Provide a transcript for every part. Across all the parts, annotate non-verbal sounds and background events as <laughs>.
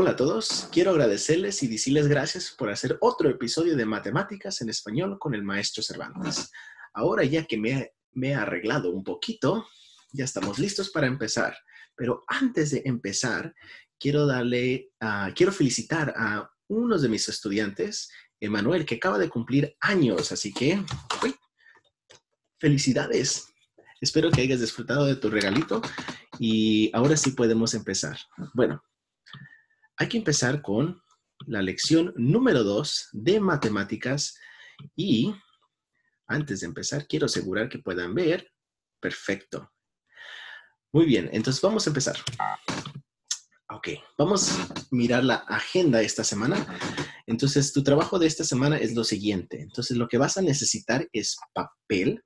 Hola a todos, quiero agradecerles y decirles gracias por hacer otro episodio de Matemáticas en Español con el maestro Cervantes. Ahora ya que me, he arreglado un poquito, ya estamos listos para empezar. Pero antes de empezar, quiero darle, ah, quiero felicitar a uno de mis estudiantes, Emanuel, que acaba de cumplir años, así que felicidades. Espero que hayas disfrutado de tu regalito y ahora sí podemos empezar. Bueno, hay que empezar con la lección número 2 de matemáticas y antes de empezar quiero asegurar que puedan ver. Perfecto. Muy bien, entonces vamos a empezar. Ok, vamos a mirar la agenda esta semana. Entonces, tu trabajo de esta semana es lo siguiente. Entonces, lo que vas a necesitar es papel,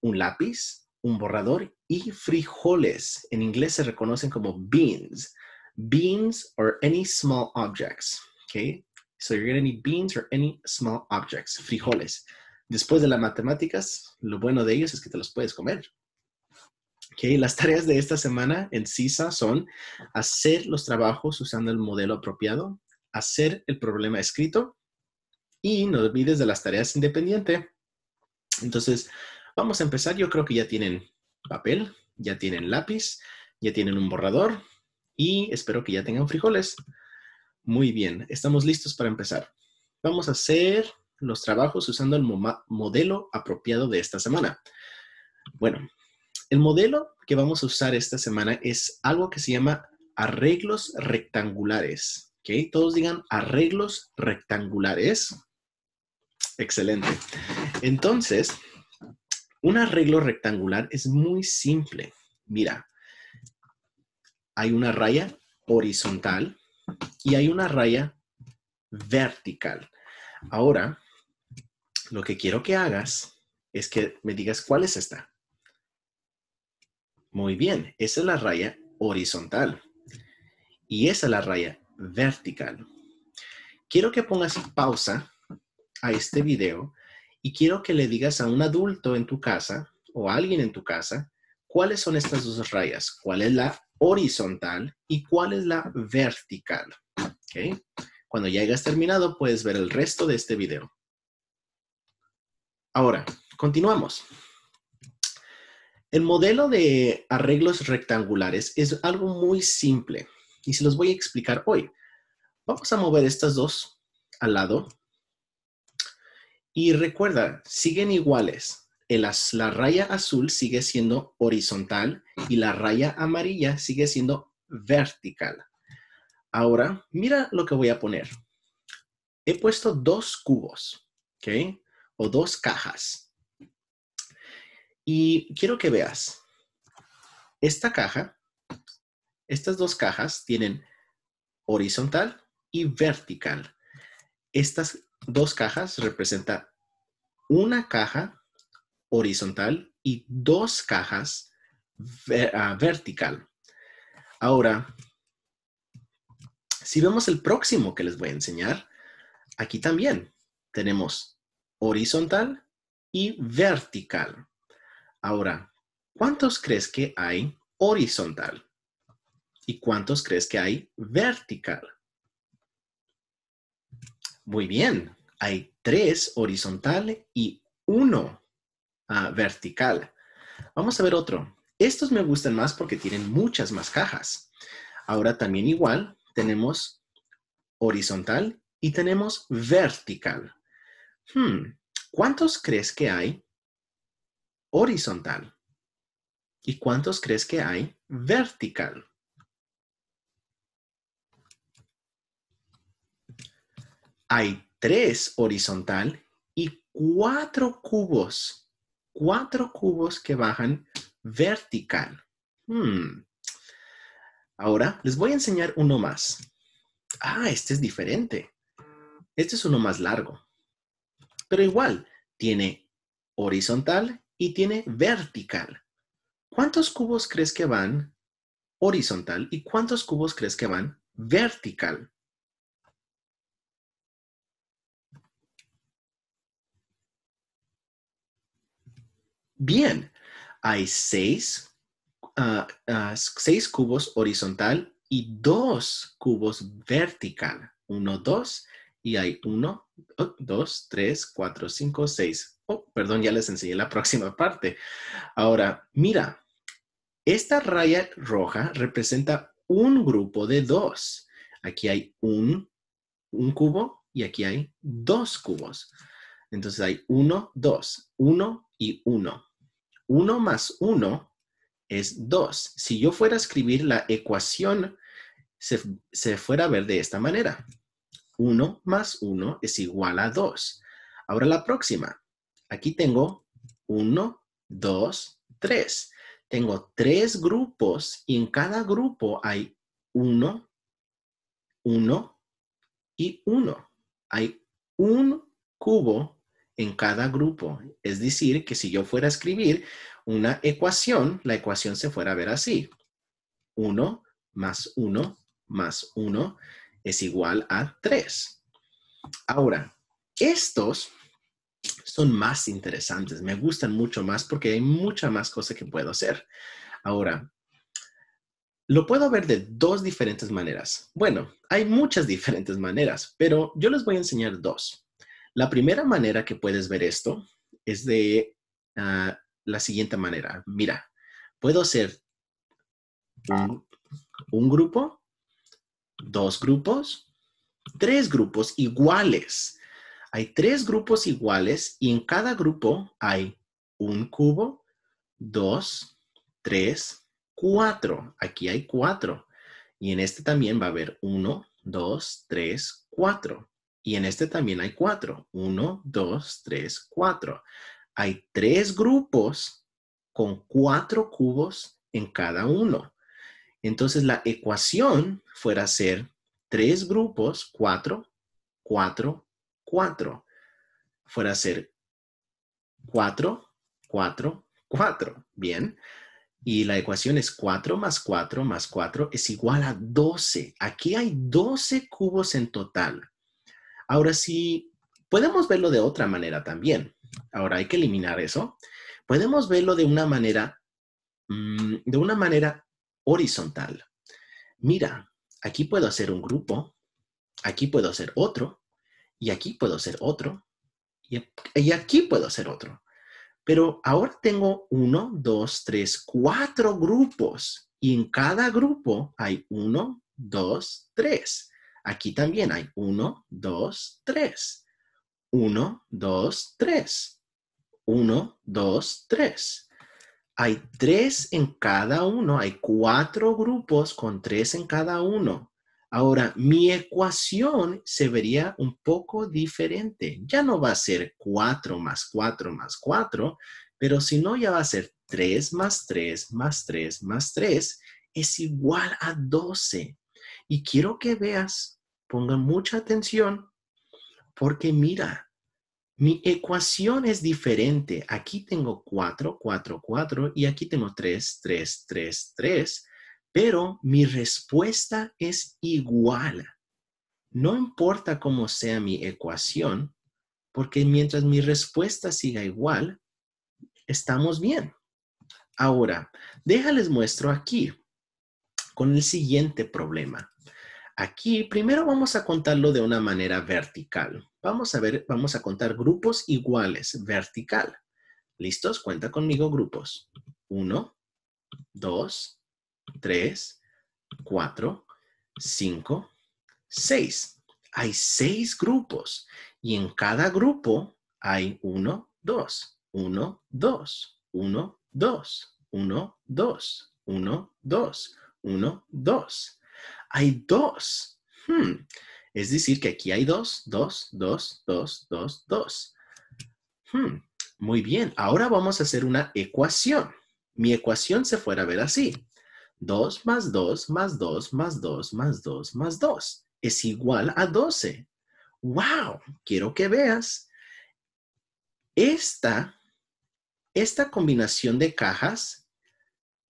un lápiz, un borrador y frijoles. En inglés se reconocen como beans. Beans or any small objects. Okay, so you're gonna need beans or any small objects. Frijoles. Después de las matemáticas, lo bueno de ellos es que te los puedes comer. Okay, las tareas de esta semana en CISA son hacer los trabajos usando el modelo apropiado, hacer el problema escrito y no olvides de las tareas independiente. Entonces, vamos a empezar. Yo creo que ya tienen papel, ya tienen lápiz, ya tienen un borrador, y espero que ya tengan frijoles. Muy bien, estamos listos para empezar. Vamos a hacer los trabajos usando el modelo apropiado de esta semana. Bueno, el modelo que vamos a usar esta semana es algo que se llama arreglos rectangulares. ¿ok? Todos digan arreglos rectangulares. Excelente. Entonces, un arreglo rectangular es muy simple. Mira, hay una raya horizontal y hay una raya vertical. Ahora, lo que quiero que hagas es que me digas cuál es esta. Muy bien, esa es la raya horizontal y esa es la raya vertical. Quiero que pongas pausa a este video y quiero que le digas a un adulto en tu casa o a alguien en tu casa cuáles son estas dos rayas, cuál es la horizontal y cuál es la vertical. Cuando ya hayas terminado, puedes ver el resto de este video. Ahora, continuamos. El modelo de arreglos rectangulares es algo muy simple y se los voy a explicar hoy. Vamos a mover estas dos al lado. Y recuerda, siguen iguales. la raya azul sigue siendo horizontal y la raya amarilla sigue siendo vertical. Ahora, mira lo que voy a poner. He puesto dos cubos, ¿ok? O dos cajas. Y quiero que veas. Esta caja, estas dos cajas tienen horizontal y vertical. Estas dos cajas representan una caja horizontal y dos cajas Ah, vertical. Ahora, si vemos el próximo que les voy a enseñar, aquí también tenemos horizontal y vertical. Ahora, ¿cuántos crees que hay horizontal? ¿Y cuántos crees que hay vertical? Muy bien, hay tres horizontal y uno ah, vertical. Vamos a ver otro. Estos me gustan más porque tienen muchas más cajas. Ahora también igual tenemos horizontal y tenemos vertical. Hmm, ¿Cuántos crees que hay horizontal? ¿Y cuántos crees que hay vertical? Hay tres horizontal y cuatro cubos. Cuatro cubos que bajan vertical. Hmm. Ahora les voy a enseñar uno más. Ah, este es diferente. Este es uno más largo. Pero igual, tiene horizontal y tiene vertical. ¿Cuántos cubos crees que van horizontal y cuántos cubos crees que van vertical? Bien, hay ah, ah, seis, cubos horizontal y dos cubos vertical. Uno, dos, y hay uno, oh, dos, tres, cuatro, cinco, seis. Oh, perdón, ya les enseñé la <laughs> próxima parte. Ahora, mira, esta raya roja representa un grupo de dos. Aquí hay un cubo y aquí hay dos cubos. Entonces hay uno, dos, uno y uno. 1 más 1 es 2. Si yo fuera a escribir la ecuación, se, fuera a ver de esta manera. 1 más 1 es igual a 2. Ahora la próxima. Aquí tengo 1, 2, 3. Tengo tres grupos y en cada grupo hay 1, 1 y 1. Hay un cubo en cada grupo. Es decir, que si yo fuera a escribir una ecuación, la ecuación se fuera a ver así. 1 más 1 más 1 es igual a 3. Ahora, estos son más interesantes, me gustan mucho más porque hay mucha más cosa que puedo hacer. Ahora, lo puedo ver de dos diferentes maneras. Bueno, hay muchas <laughs> diferentes maneras, pero yo les voy a enseñar dos. La primera manera que puedes ver esto es de ah, la siguiente manera. Mira, puedo hacer un grupo, dos grupos, tres grupos iguales. Hay tres grupos iguales y en cada grupo hay un cubo, dos, tres, cuatro. Aquí hay cuatro. Y en este también va a haber uno, dos, tres, cuatro. Y en este también hay 4. 1, 2, 3, 4. Hay 3 grupos con 4 cubos en cada uno. Entonces, la ecuación fuera a ser 3 grupos, 4, 4, 4. Fuera a ser 4, 4, 4. Bien. Y la ecuación es 4 más 4 más 4 es igual a 12. Aquí hay 12 cubos en total. Ahora sí, podemos verlo de otra manera también. Ahora hay que eliminar eso. Podemos verlo de una manera, mm, de una manera horizontal. Mira, aquí puedo hacer un grupo, aquí puedo hacer otro, y aquí puedo hacer otro, y aquí puedo hacer otro. Pero ahora tengo uno, dos, tres, cuatro grupos, y en cada grupo hay uno, dos, tres. Aquí también hay 1, 2, 3. 1, 2, 3. 1, 2, 3. Hay 3 en cada uno, hay 4 grupos con 3 en cada uno. Ahora, mi ecuación se vería un poco diferente. Ya no va a ser 4 más 4 más 4, pero si no, ya va a ser 3 más 3 más 3 más 3 es igual a 12. Y quiero que veas, pongan mucha atención, porque mira, mi ecuación es diferente. Aquí tengo 4, 4, 4 y aquí tengo 3, 3, 3, 3, pero mi respuesta es igual. No importa cómo sea mi ecuación, porque mientras mi respuesta siga igual, estamos bien. Ahora, déjales muestro aquí con el siguiente problema. Aquí primero vamos a contarlo de una manera vertical. Vamos a ver, vamos a contar grupos iguales, vertical. ¿Listos? Cuenta conmigo grupos. 1, 2, 3, 4, 5, 6. Hay 6 grupos y en cada grupo hay 1, 2, 1, 2, 1, 2, 1, 2, 1, 2, 1, 2 hay dos. Hmm. Es decir, que aquí hay dos, 2, 2, 2, 2, 2. Muy bien, ahora vamos a hacer una ecuación. Mi ecuación se fuera a ver así. 2 más 2 más 2 más 2 más 2 más 2 es igual a 12. ¡Wow! Quiero que veas. Esta, esta combinación de cajas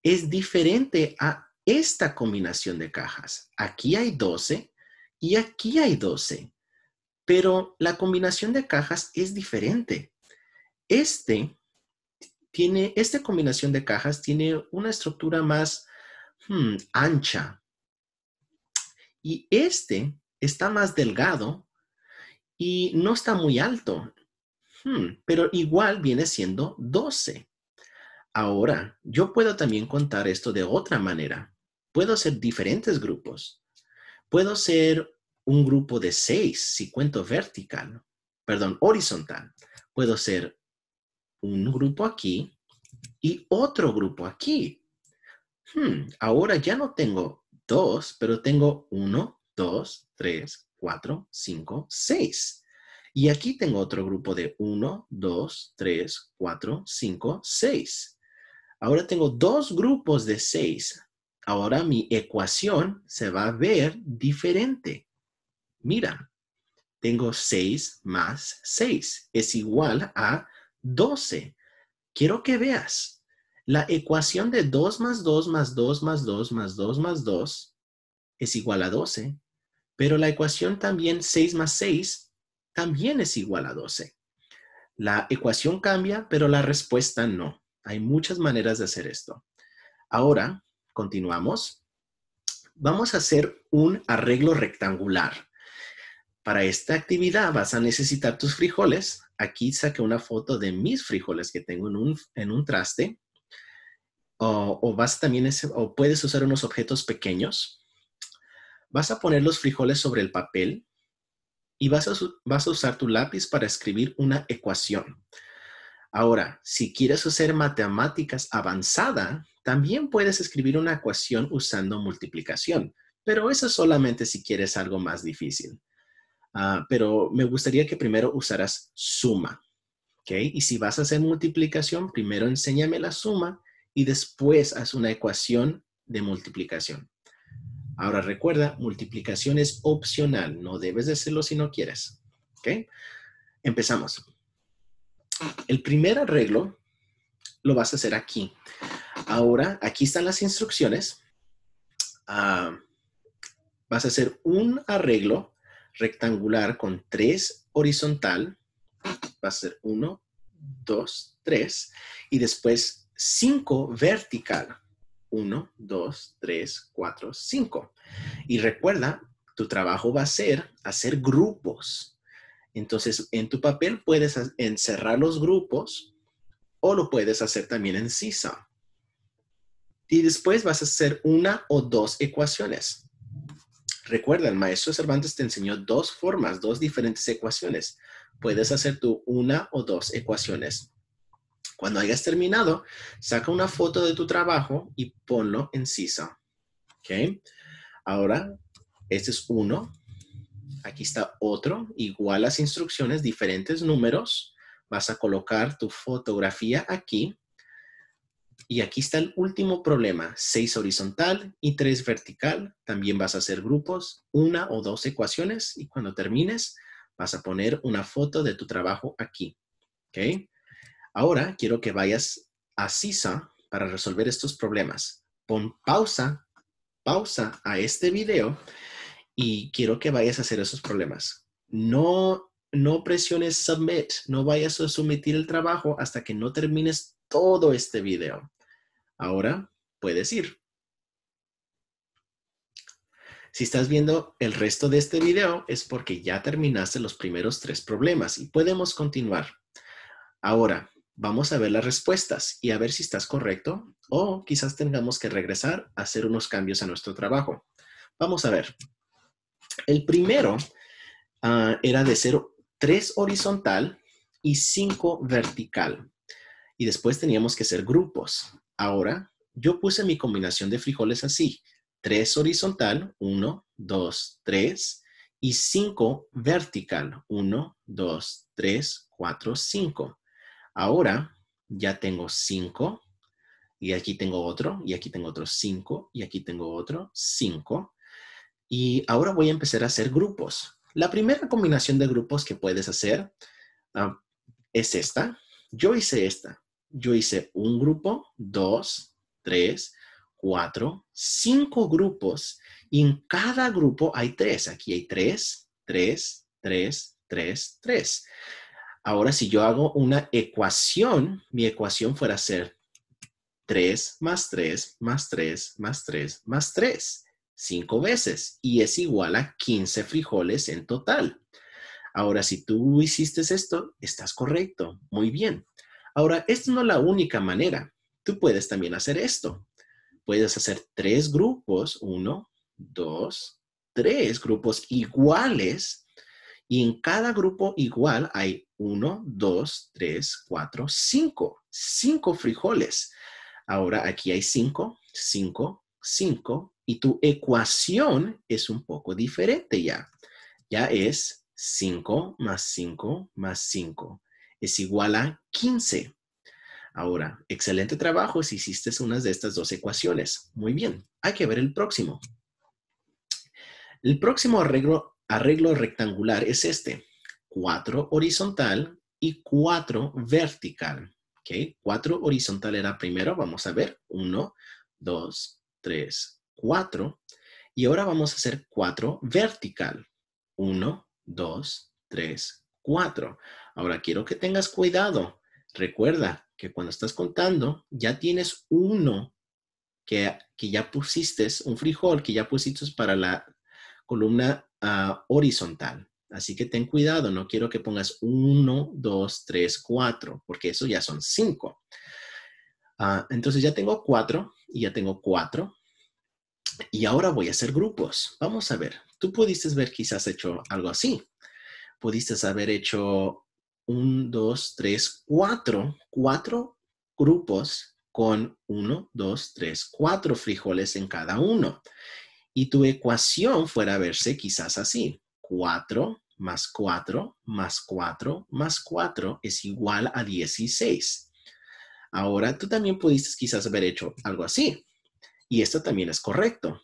es diferente a esta combinación de cajas. Aquí hay 12 y aquí hay 12, pero la combinación de cajas es diferente. Este tiene, esta combinación de cajas tiene una estructura más hmm, ancha y este está más delgado y no está muy alto, hmm, pero igual viene siendo 12. Ahora, yo puedo también contar esto de otra manera. Puedo hacer diferentes grupos. Puedo ser un grupo de 6 si cuento vertical, perdón, horizontal. Puedo ser un grupo aquí y otro grupo aquí. Hmm, ahora ya no tengo 2, pero tengo 1 2 3 4 5 6. Y aquí tengo otro grupo de 1 2 3 4 5 6. Ahora tengo dos grupos de 6 ahora mi ecuación se va a ver diferente. Mira, tengo 6 más 6 es igual a 12. Quiero que veas, la ecuación de 2 más 2 más 2 más 2 más 2 más 2 es igual a 12, pero la ecuación también 6 más 6 también es igual a 12. La ecuación cambia, pero la respuesta no. Hay muchas maneras de hacer esto. Ahora, Continuamos. Vamos a hacer un arreglo rectangular. Para esta actividad vas a necesitar tus frijoles. Aquí saqué una foto de mis frijoles que tengo en un, traste. O, vas también o puedes usar unos objetos pequeños. Vas a poner los frijoles sobre el papel y vas a, vas a usar tu lápiz para escribir una ecuación. Ahora, si quieres hacer matemáticas avanzada, también puedes escribir una ecuación usando multiplicación, pero eso solamente si quieres algo más difícil. Ah, pero me gustaría que primero usaras suma. ¿okay? Y si vas a hacer multiplicación, primero enséñame la suma y después haz una ecuación de multiplicación. Ahora recuerda, multiplicación es opcional, no debes hacerlo si no quieres. ¿okay? Empezamos. El primer arreglo lo vas a hacer aquí. Ahora, aquí están las instrucciones. Ah, vas a hacer un arreglo rectangular con tres horizontal. Va a ser uno, dos, tres. Y después cinco vertical. Uno, dos, tres, cuatro, cinco. Y recuerda, tu trabajo va a ser hacer grupos. Entonces, en tu papel puedes encerrar los grupos o lo puedes hacer también en Sisa y después vas a hacer una o dos ecuaciones. Recuerda, el maestro Cervantes te enseñó dos formas, dos diferentes ecuaciones. Puedes hacer tú una o dos ecuaciones. Cuando hayas terminado, saca una foto de tu trabajo y ponlo en cisa okay Ahora, este es uno. Aquí está otro. Igual las instrucciones, diferentes números. Vas a colocar tu fotografía aquí y aquí está el último problema, 6 horizontal y 3 vertical. También vas a hacer grupos, una o dos ecuaciones y cuando termines vas a poner una foto de tu trabajo aquí. ¿Okay? Ahora quiero que vayas a CISA para resolver estos problemas. Pon pausa, pausa a este video y quiero que vayas a hacer esos problemas. No, no presiones submit, no vayas a someter el trabajo hasta que no termines todo este video. Ahora puedes ir. Si estás viendo el resto de este video es porque ya terminaste los primeros tres problemas y podemos continuar. Ahora, vamos a ver las respuestas y a ver si estás correcto o quizás tengamos que regresar a hacer unos cambios a nuestro trabajo. Vamos a ver. El primero ah, era de 0, 3 horizontal y 5 vertical. Y después teníamos que hacer grupos. Ahora, yo puse mi combinación de frijoles así. 3 horizontal, 1, 2, 3. Y 5 vertical, 1, 2, 3, 4, 5. Ahora, ya tengo 5. Y aquí tengo otro, y aquí tengo otro 5, y aquí tengo otro 5. Y ahora voy a empezar a hacer grupos. La primera combinación de grupos que puedes hacer ah, es esta. Yo hice esta yo hice un grupo, dos, tres, cuatro, cinco grupos y en cada grupo hay tres. Aquí hay 3, 3, 3, 3, 3. Ahora, si yo hago una ecuación, mi ecuación fuera a ser 3 más 3 más 3 más 3 más 3, 5 veces, y es igual a 15 frijoles en total. Ahora, si tú hiciste esto, estás correcto. Muy bien. Ahora, esta no es la única manera. Tú puedes también hacer esto. Puedes hacer tres grupos, uno, dos, tres grupos iguales. Y en cada grupo igual hay uno, dos, tres, cuatro, cinco. Cinco frijoles. Ahora aquí hay cinco, cinco, cinco. Y tu ecuación es un poco diferente ya. Ya es cinco más cinco más cinco es igual a 15. Ahora, excelente trabajo si hiciste una de estas dos ecuaciones. Muy bien, hay que ver el próximo. El próximo arreglo, arreglo rectangular es este. 4 horizontal y 4 vertical. 4 horizontal era primero, vamos a ver. 1, 2, 3, 4. Y ahora vamos a hacer 4 vertical. 1, 2, 3, 4. Ahora, quiero que tengas cuidado. Recuerda que cuando estás contando, ya tienes uno que, ya pusiste, un frijol que ya pusiste para la columna ah, horizontal. Así que ten cuidado, no quiero que pongas uno, dos, tres, cuatro porque eso ya son cinco. Ah, entonces ya tengo cuatro y ya tengo cuatro Y ahora voy a hacer grupos. Vamos a ver, tú pudiste ver quizás hecho algo así. Pudiste haber hecho 1, 2, 3, 4, 4 grupos con 1, 2, 3, 4 frijoles en cada uno. Y tu ecuación fuera a verse quizás así. 4 más 4 más 4 más 4 es igual a 16. Ahora tú también pudiste quizás haber hecho algo así. Y esto también es correcto.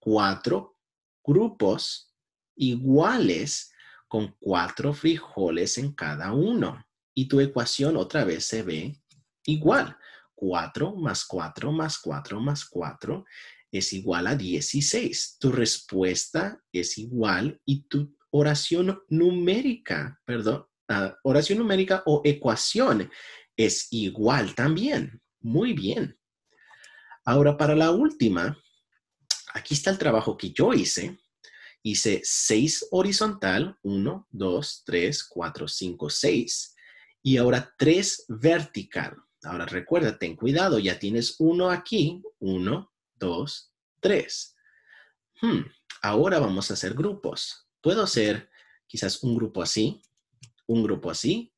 4 grupos iguales con cuatro frijoles en cada uno. Y tu ecuación otra vez se ve igual. 4 más 4 más 4 más 4 es igual a 16. Tu respuesta es igual y tu oración numérica, perdón, ah, oración numérica o ecuación es igual también. Muy bien. Ahora para la última, aquí está el trabajo que yo hice hice 6 horizontal, 1, 2, 3, 4, 5, 6. Y ahora 3 vertical. Ahora recuerda, ten cuidado, ya tienes 1 aquí, 1, 2, 3. ahora vamos a hacer grupos. Puedo hacer quizás un grupo así, un grupo así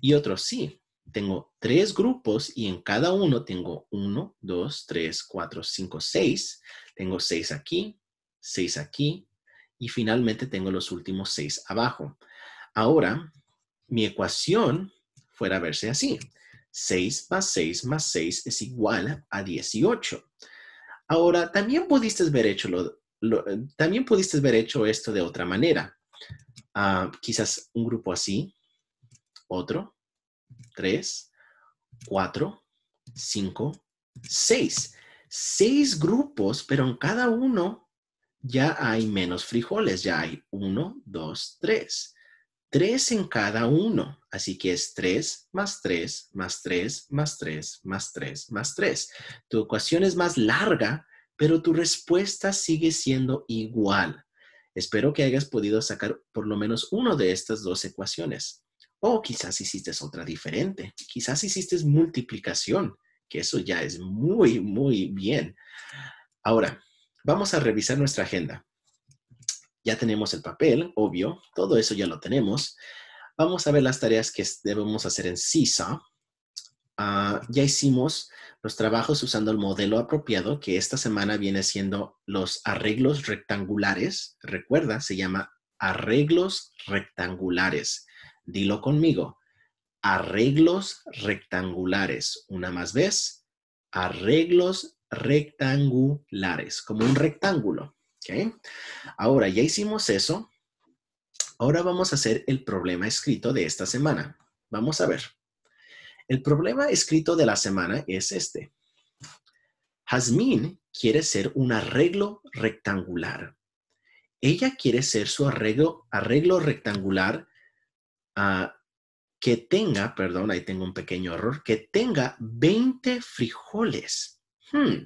y otro así. Tengo 3 grupos y en cada uno tengo 1, 2, 3, 4, 5, 6. Tengo 6 aquí, 6 aquí, y finalmente tengo los últimos seis abajo. Ahora, mi ecuación fuera a verse así. 6 más 6 más 6 es igual a 18. Ahora, también pudiste ver hecho, lo, también hecho esto de otra manera. Ah, quizás un grupo así, otro, 3, 4, 5, 6. 6 grupos, pero en cada uno ya hay menos frijoles, ya hay uno, dos, tres. Tres en cada uno, así que es tres más tres, más tres, más tres, más tres, más tres. Tu ecuación es más larga, pero tu respuesta sigue siendo igual. Espero que hayas podido sacar por lo menos una de estas dos ecuaciones. O quizás hiciste otra diferente. Quizás hiciste multiplicación, que eso ya es muy, muy bien. Ahora, Vamos a revisar nuestra agenda. Ya tenemos el papel, obvio, todo eso ya lo tenemos. Vamos a ver las tareas que debemos hacer en CISA. Ah, ya hicimos los trabajos usando el modelo apropiado, que esta semana viene siendo los arreglos rectangulares. Recuerda, se llama arreglos rectangulares. Dilo conmigo. Arreglos rectangulares. Una más vez. Arreglos rectangulares, como un rectángulo. Ahora, ya hicimos eso. Ahora vamos a hacer el problema escrito de esta semana. Vamos a ver. El problema escrito de la semana es este. Jasmine quiere ser un arreglo rectangular. Ella quiere ser su arreglo, arreglo rectangular ah, que tenga, perdón, ahí tengo un pequeño error, que tenga 20 frijoles hmm,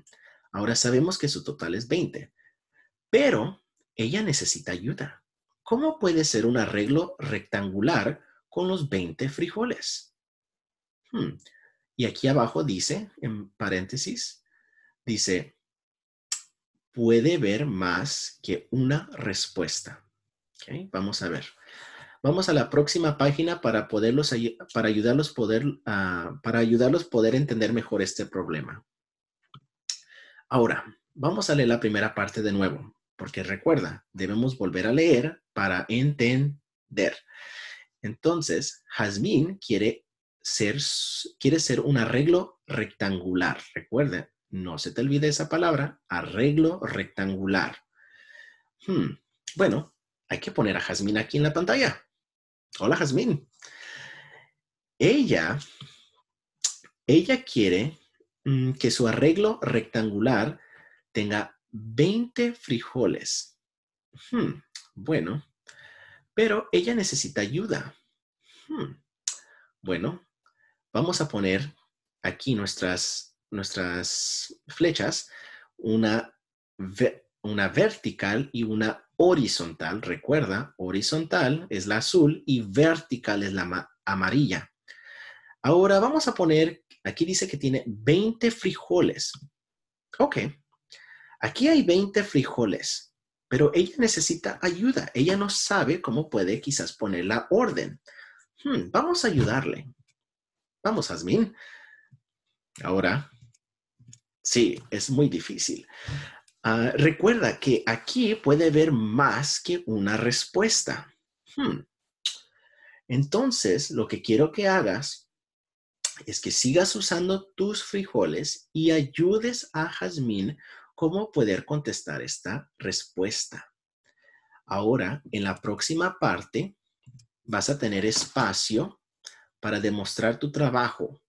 ahora sabemos que su total es 20, pero ella necesita ayuda. ¿Cómo puede ser un arreglo rectangular con los 20 frijoles? Hmm, y aquí abajo dice, en paréntesis, dice, puede ver más que una respuesta. vamos a ver. Vamos a la próxima página para, poderlos, para, ayudarlos poder, ah, para ayudarlos poder entender mejor este problema. Ahora, vamos a leer la primera parte de nuevo, porque recuerda, debemos volver a leer para entender. Entonces, Jazmín quiere ser, quiere ser un arreglo rectangular. Recuerda, no se te olvide esa palabra, arreglo rectangular. Hmm, bueno, hay que poner a Jazmín aquí en la pantalla. Hola, Jazmín. Ella, ella quiere Mm, que su arreglo rectangular tenga 20 frijoles. Hmm, bueno, pero ella necesita ayuda. Hmm, bueno, vamos a poner aquí nuestras, nuestras flechas, una, una vertical y una horizontal. Recuerda, horizontal es la azul y vertical es la amarilla. Ahora vamos a poner Aquí dice que tiene 20 frijoles. Ok, aquí hay 20 frijoles, pero ella necesita ayuda. Ella no sabe cómo puede quizás poner la orden. Hmm, vamos a ayudarle. Vamos, Asmin. Ahora, sí, es muy difícil. Ah, recuerda que aquí puede haber más que una respuesta. Hmm. Entonces, lo que quiero que hagas es que sigas usando tus frijoles y ayudes a Jazmín cómo poder contestar esta respuesta. Ahora, en la próxima parte, vas a tener espacio para demostrar tu trabajo.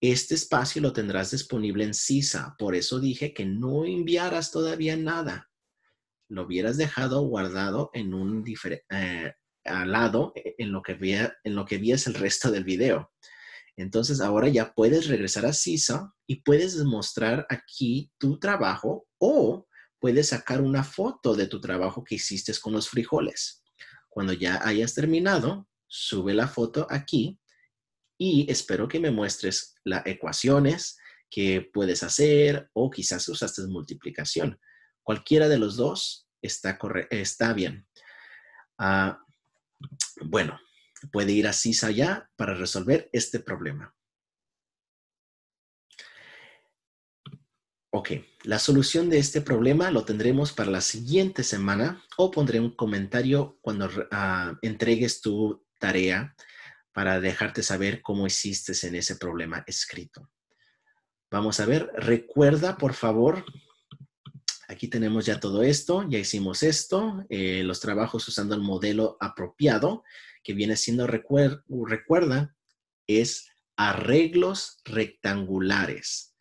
Este espacio lo tendrás disponible en CISA, por eso dije que no enviaras todavía nada. Lo hubieras dejado guardado en un eh, al lado eh, en lo, que en lo que vías el resto del video. Entonces ahora ya puedes regresar a CISA y puedes mostrar aquí tu trabajo o puedes sacar una foto de tu trabajo que hiciste con los frijoles. Cuando ya hayas terminado, sube la foto aquí y espero que me muestres las ecuaciones que puedes hacer o quizás usaste multiplicación. Cualquiera de los dos está, está bien. Ah, bueno, puede ir así allá para resolver este problema. Ok, la solución de este problema lo tendremos para la siguiente semana o pondré un comentario cuando ah, entregues tu tarea para dejarte saber cómo hiciste en ese problema escrito. Vamos a ver, recuerda por favor aquí tenemos ya todo esto, ya hicimos esto, eh, los trabajos usando el modelo apropiado que viene siendo recuerda, es arreglos rectangulares.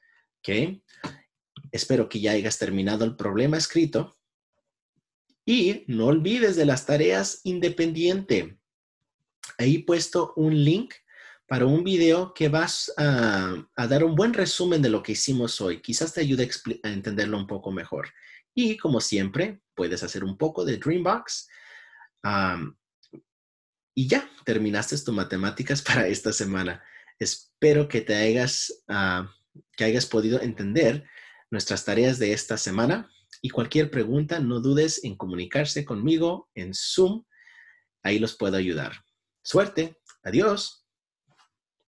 Espero que ya hayas terminado el problema escrito. Y no olvides de las tareas independiente. Ahí he puesto un link para un video que vas a, dar un buen resumen de lo que hicimos hoy. Quizás te ayude a, entenderlo un poco mejor. Y como siempre, puedes hacer un poco de Dreambox. Y ya, terminaste tus matemáticas <laughs> para esta semana. Espero que te hayas, ah, que hayas podido entender nuestras tareas de esta semana. Y cualquier pregunta, no dudes en comunicarse conmigo en Zoom. Ahí los puedo ayudar. Suerte. Adiós.